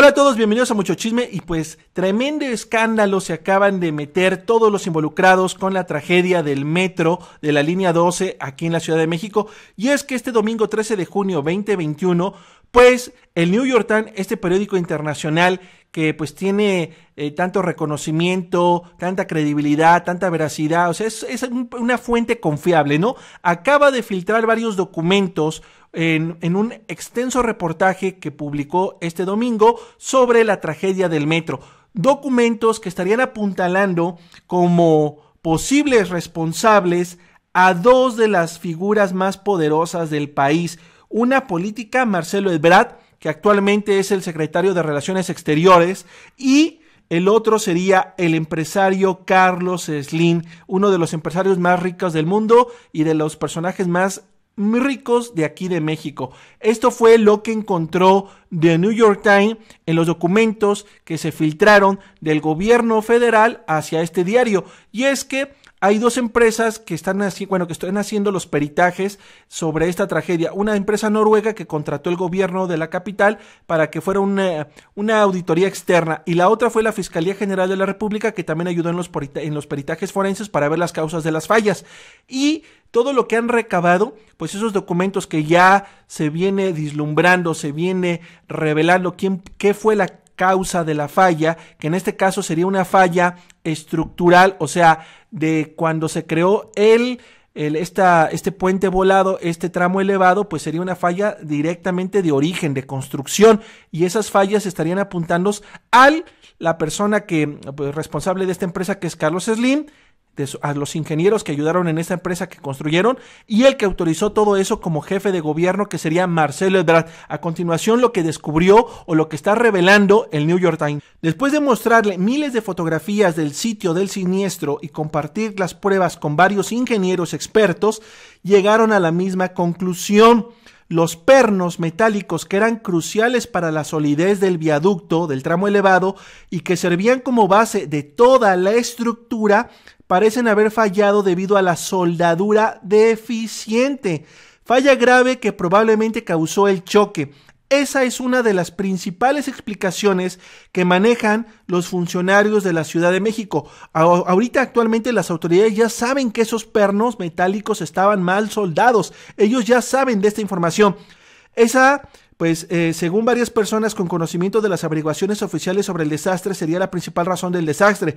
Hola a todos, bienvenidos a Mucho Chisme y pues tremendo escándalo se acaban de meter todos los involucrados con la tragedia del metro de la línea 12 aquí en la Ciudad de México y es que este domingo 13 de junio 2021 pues el New York Times, este periódico internacional que pues tiene eh, tanto reconocimiento, tanta credibilidad, tanta veracidad, o sea, es, una fuente confiable, ¿no? Acaba de filtrar varios documentos en, un extenso reportaje que publicó este domingo sobre la tragedia del metro. Documentos que estarían apuntalando como posibles responsables a dos de las figuras más poderosas del país una política, Marcelo Ebrard, que actualmente es el secretario de Relaciones Exteriores, y el otro sería el empresario Carlos Slim, uno de los empresarios más ricos del mundo y de los personajes más ricos de aquí de México. Esto fue lo que encontró The New York Times en los documentos que se filtraron del gobierno federal hacia este diario. Y es que hay dos empresas que están bueno, que están haciendo los peritajes sobre esta tragedia. Una empresa noruega que contrató el gobierno de la capital para que fuera una, auditoría externa y la otra fue la Fiscalía General de la República que también ayudó en los, en los peritajes forenses para ver las causas de las fallas. Y todo lo que han recabado, pues esos documentos que ya se viene dislumbrando, se viene revelando quién, qué fue la causa de la falla, que en este caso sería una falla estructural, o sea, de cuando se creó el, el esta, este puente volado, este tramo elevado, pues sería una falla directamente de origen, de construcción, y esas fallas estarían apuntando al la persona que pues, responsable de esta empresa que es Carlos Slim a los ingenieros que ayudaron en esta empresa que construyeron y el que autorizó todo eso como jefe de gobierno que sería Marcelo Ebrard. A continuación lo que descubrió o lo que está revelando el New York Times. Después de mostrarle miles de fotografías del sitio del siniestro y compartir las pruebas con varios ingenieros expertos, llegaron a la misma conclusión los pernos metálicos que eran cruciales para la solidez del viaducto del tramo elevado y que servían como base de toda la estructura parecen haber fallado debido a la soldadura deficiente, falla grave que probablemente causó el choque. Esa es una de las principales explicaciones que manejan los funcionarios de la Ciudad de México. ahorita actualmente las autoridades ya saben que esos pernos metálicos estaban mal soldados. Ellos ya saben de esta información. Esa pues eh, según varias personas con conocimiento de las averiguaciones oficiales sobre el desastre, sería la principal razón del desastre.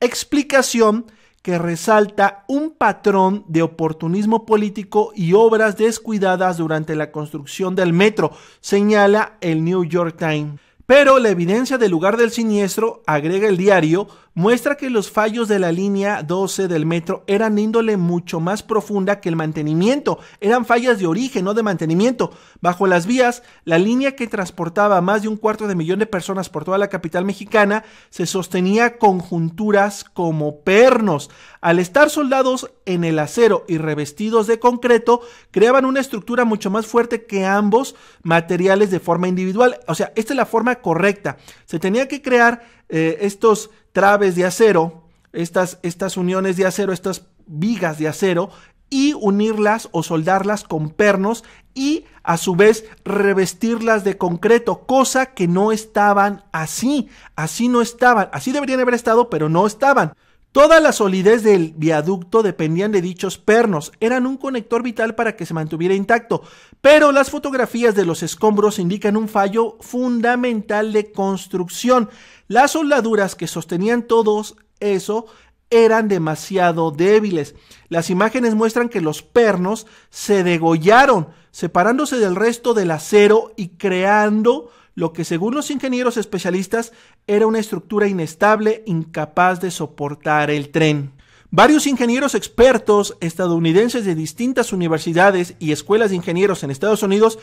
Explicación que resalta un patrón de oportunismo político y obras descuidadas durante la construcción del metro, señala el New York Times. Pero la evidencia del lugar del siniestro, agrega el diario, muestra que los fallos de la línea 12 del metro eran índole mucho más profunda que el mantenimiento, eran fallas de origen, no de mantenimiento. Bajo las vías, la línea que transportaba más de un cuarto de millón de personas por toda la capital mexicana se sostenía con conjunturas como pernos. Al estar soldados en el acero y revestidos de concreto, creaban una estructura mucho más fuerte que ambos materiales de forma individual. O sea, esta es la forma correcta. Se tenía que crear eh, estos traves de acero, estas, estas uniones de acero, estas vigas de acero, y unirlas o soldarlas con pernos y a su vez revestirlas de concreto, cosa que no estaban así, así no estaban, así deberían haber estado, pero no estaban. Toda la solidez del viaducto dependían de dichos pernos, eran un conector vital para que se mantuviera intacto, pero las fotografías de los escombros indican un fallo fundamental de construcción. Las soldaduras que sostenían todos eso eran demasiado débiles. Las imágenes muestran que los pernos se degollaron, separándose del resto del acero y creando lo que según los ingenieros especialistas era una estructura inestable incapaz de soportar el tren. Varios ingenieros expertos estadounidenses de distintas universidades y escuelas de ingenieros en Estados Unidos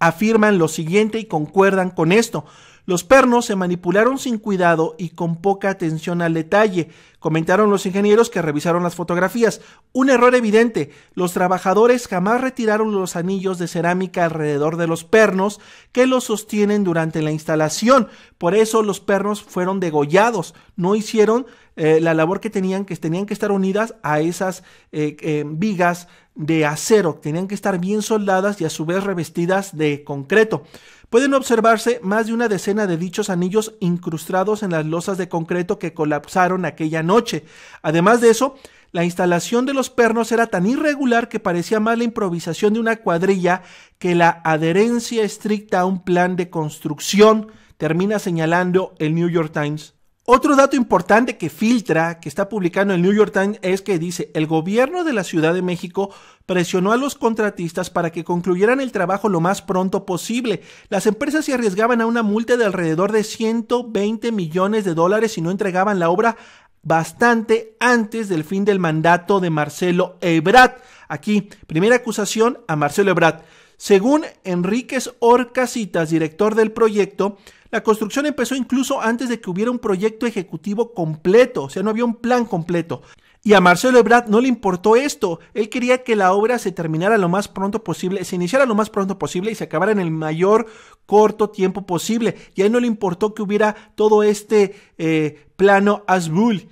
afirman lo siguiente y concuerdan con esto. Los pernos se manipularon sin cuidado y con poca atención al detalle, Comentaron los ingenieros que revisaron las fotografías. Un error evidente. Los trabajadores jamás retiraron los anillos de cerámica alrededor de los pernos que los sostienen durante la instalación. Por eso los pernos fueron degollados. No hicieron eh, la labor que tenían, que tenían que estar unidas a esas eh, eh, vigas de acero. Tenían que estar bien soldadas y a su vez revestidas de concreto. Pueden observarse más de una decena de dichos anillos incrustados en las losas de concreto que colapsaron aquella noche noche. Además de eso, la instalación de los pernos era tan irregular que parecía más la improvisación de una cuadrilla que la adherencia estricta a un plan de construcción, termina señalando el New York Times. Otro dato importante que filtra, que está publicando el New York Times, es que dice, el gobierno de la Ciudad de México presionó a los contratistas para que concluyeran el trabajo lo más pronto posible. Las empresas se arriesgaban a una multa de alrededor de 120 millones de dólares si no entregaban la obra bastante antes del fin del mandato de Marcelo Ebrard. Aquí, primera acusación a Marcelo Ebrard. Según Enríquez Orcasitas, director del proyecto, la construcción empezó incluso antes de que hubiera un proyecto ejecutivo completo, o sea, no había un plan completo. Y a Marcelo Ebrard no le importó esto. Él quería que la obra se terminara lo más pronto posible, se iniciara lo más pronto posible y se acabara en el mayor corto tiempo posible. Y a él no le importó que hubiera todo este eh, plano as bull,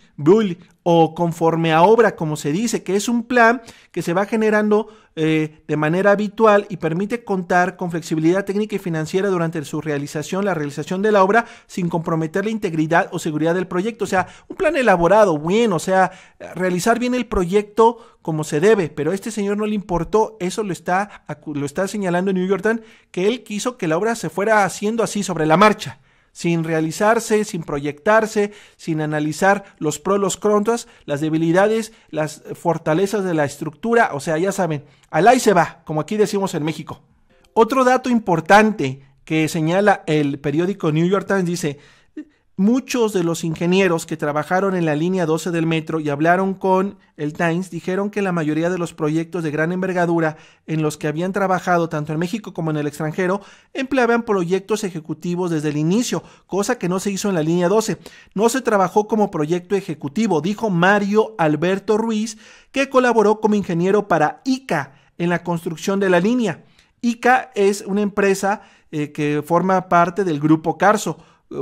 o conforme a obra, como se dice, que es un plan que se va generando eh, de manera habitual y permite contar con flexibilidad técnica y financiera durante su realización, la realización de la obra, sin comprometer la integridad o seguridad del proyecto. O sea, un plan elaborado, bueno, o sea, realizar bien el proyecto como se debe, pero a este señor no le importó, eso lo está, lo está señalando New York Times, que él quiso que la obra se fuera haciendo así sobre la marcha, sin realizarse, sin proyectarse, sin analizar los pros, los contras, las debilidades, las fortalezas de la estructura, o sea, ya saben, al ahí se va, como aquí decimos en México. Otro dato importante que señala el periódico New York Times dice, muchos de los ingenieros que trabajaron en la línea 12 del metro y hablaron con el Times dijeron que la mayoría de los proyectos de gran envergadura en los que habían trabajado tanto en México como en el extranjero empleaban proyectos ejecutivos desde el inicio, cosa que no se hizo en la línea 12. No se trabajó como proyecto ejecutivo, dijo Mario Alberto Ruiz, que colaboró como ingeniero para ICA en la construcción de la línea. ICA es una empresa eh, que forma parte del grupo Carso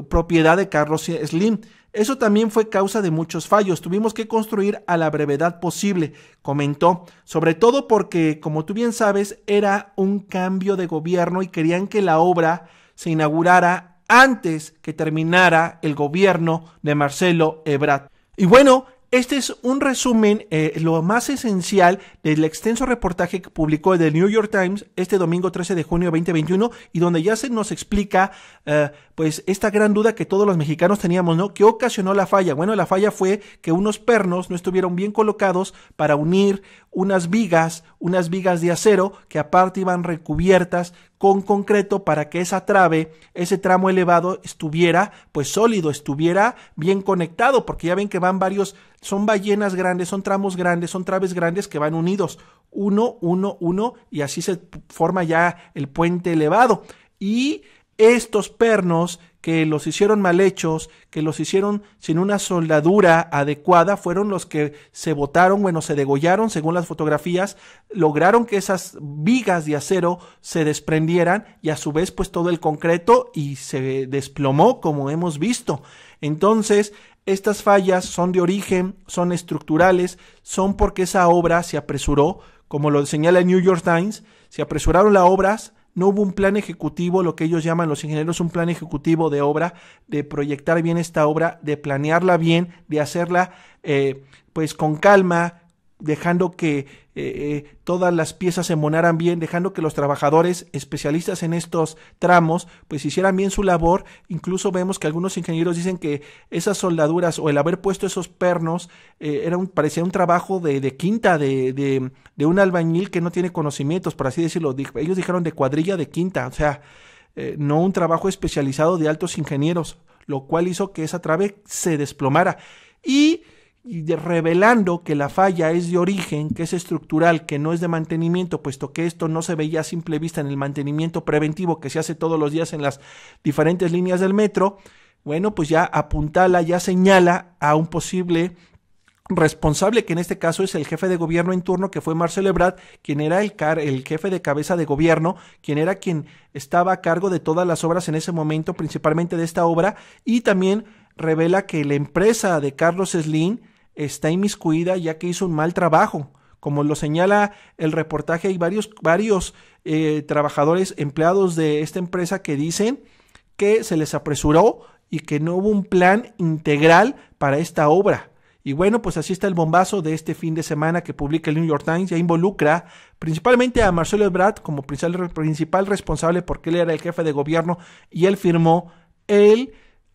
propiedad de Carlos Slim. Eso también fue causa de muchos fallos. Tuvimos que construir a la brevedad posible, comentó, sobre todo porque, como tú bien sabes, era un cambio de gobierno y querían que la obra se inaugurara antes que terminara el gobierno de Marcelo Ebrard. Y bueno, este es un resumen, eh, lo más esencial del extenso reportaje que publicó el New York Times este domingo 13 de junio de 2021 y donde ya se nos explica eh, pues esta gran duda que todos los mexicanos teníamos, ¿no? ¿Qué ocasionó la falla? Bueno, la falla fue que unos pernos no estuvieron bien colocados para unir unas vigas, unas vigas de acero que aparte iban recubiertas con concreto para que esa trave, ese tramo elevado estuviera pues sólido, estuviera bien conectado, porque ya ven que van varios, son ballenas grandes, son tramos grandes, son traves grandes que van unidos, uno, uno, uno, y así se forma ya el puente elevado. Y estos pernos que los hicieron mal hechos, que los hicieron sin una soldadura adecuada, fueron los que se botaron, bueno, se degollaron según las fotografías, lograron que esas vigas de acero se desprendieran y a su vez pues todo el concreto y se desplomó como hemos visto. Entonces, estas fallas son de origen, son estructurales, son porque esa obra se apresuró, como lo señala el New York Times, se apresuraron las obras, no hubo un plan ejecutivo, lo que ellos llaman los ingenieros, un plan ejecutivo de obra, de proyectar bien esta obra, de planearla bien, de hacerla eh, pues con calma, dejando que eh, eh, todas las piezas se monaran bien, dejando que los trabajadores especialistas en estos tramos pues hicieran bien su labor. Incluso vemos que algunos ingenieros dicen que esas soldaduras o el haber puesto esos pernos eh, era un, parecía un trabajo de, quinta, de, un albañil que no tiene conocimientos, por así decirlo. Ellos dijeron de cuadrilla de quinta, o sea, no un trabajo especializado de altos ingenieros, lo cual hizo que esa trave se desplomara. Y y revelando que la falla es de origen, que es estructural, que no es de mantenimiento, puesto que esto no se veía a simple vista en el mantenimiento preventivo que se hace todos los días en las diferentes líneas del metro, bueno, pues ya apuntala, ya señala a un posible responsable, que en este caso es el jefe de gobierno en turno, que fue Marcelo Ebrard, quien era el, el jefe de cabeza de gobierno, quien era quien estaba a cargo de todas las obras en ese momento, principalmente de esta obra, y también revela que la empresa de Carlos Slim está inmiscuida ya que hizo un mal trabajo. Como lo señala el reportaje, hay varios, varios eh, trabajadores empleados de esta empresa que dicen que se les apresuró y que no hubo un plan integral para esta obra. Y bueno, pues así está el bombazo de este fin de semana que publica el New York Times. Ya involucra principalmente a Marcelo Ebrard como principal, principal responsable porque él era el jefe de gobierno y él firmó el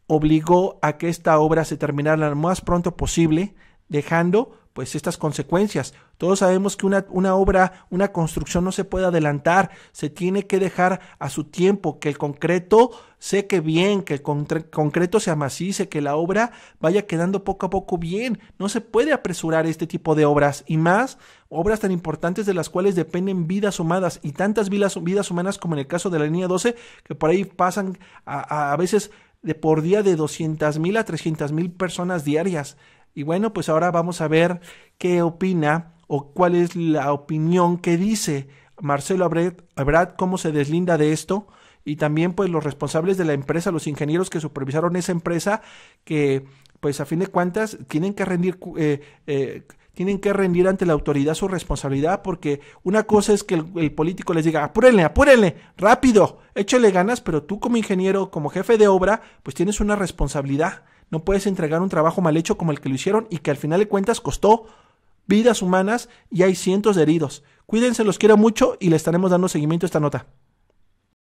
obligó a que esta obra se terminara lo más pronto posible, dejando pues estas consecuencias. Todos sabemos que una, obra, una construcción no se puede adelantar, se tiene que dejar a su tiempo, que el concreto seque bien, que el concreto se amacice, que la obra vaya quedando poco a poco bien. No se puede apresurar este tipo de obras y más obras tan importantes de las cuales dependen vidas humanas y tantas vidas, humanas como en el caso de la línea 12, que por ahí pasan a veces de por día de 200 mil a 300 mil personas diarias. Y bueno, pues ahora vamos a ver qué opina o cuál es la opinión que dice Marcelo Abrad cómo se deslinda de esto y también pues los responsables de la empresa, los ingenieros que supervisaron esa empresa que pues a fin de cuentas tienen que rendir eh, eh, tienen que rendir ante la autoridad su responsabilidad, porque una cosa es que el, político les diga, apúrenle, apúrenle, rápido, échale ganas, pero tú como ingeniero, como jefe de obra, pues tienes una responsabilidad. No puedes entregar un trabajo mal hecho como el que lo hicieron y que al final de cuentas costó vidas humanas y hay cientos de heridos. Cuídense, los quiero mucho y le estaremos dando seguimiento a esta nota.